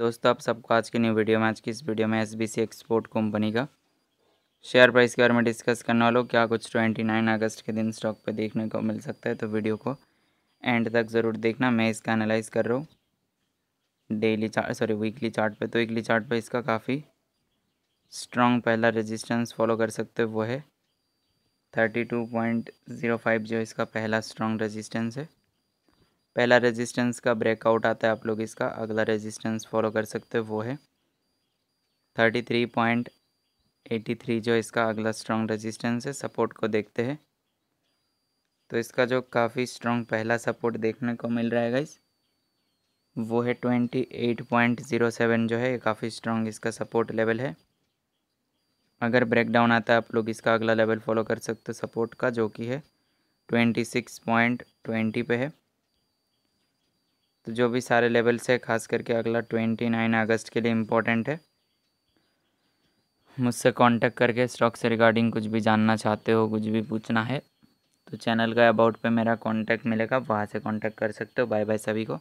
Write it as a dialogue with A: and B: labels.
A: दोस्तों आप सबको आज की न्यू वीडियो में आज की इस वीडियो में एस एक्सपोर्ट कंपनी का शेयर प्राइस के बारे में डिस्कस करने वालों क्या कुछ ट्वेंटी नाइन अगस्त के दिन स्टॉक पर देखने को मिल सकता है तो वीडियो को एंड तक ज़रूर देखना मैं इसका एनालाइज कर रहा हूँ daily chart sorry weekly chart पे तो वीकली चार्ट पे इसका काफ़ी स्ट्रॉन्ग पहला रजिस्टेंस फॉलो कर सकते हो वो है thirty two point zero five जो इसका पहला स्ट्रॉन्ग रजिस्टेंस है पहला रेजिस्टेंस का ब्रेकआउट आता है आप लोग इसका अगला रेजिस्टेंस फॉलो कर सकते हो वो है thirty three point eighty three जो इसका अगला स्ट्रॉन्ग रेजिस्टेंस है सपोर्ट को देखते हैं तो इसका जो काफ़ी स्ट्रॉन्ग पहला सपोर्ट देखने को मिल रहा है इस वो है twenty eight point zero seven जो है काफ़ी स्ट्रॉन्ग इसका सपोर्ट लेवल है अगर ब्रेकडाउन आता है आप लोग इसका अगला लेवल फॉलो कर सकते हो सपोर्ट का जो कि है ट्वेंटी सिक्स पॉइंट ट्वेंटी पे है तो जो भी सारे लेवल्स है खास करके अगला ट्वेंटी नाइन अगस्त के लिए इम्पोर्टेंट है मुझसे कांटेक्ट करके स्टॉक से रिगार्डिंग कुछ भी जानना चाहते हो कुछ भी पूछना है तो चैनल का अबाउट पे मेरा कांटेक्ट मिलेगा वहाँ से कांटेक्ट कर सकते हो बाय बाय सभी को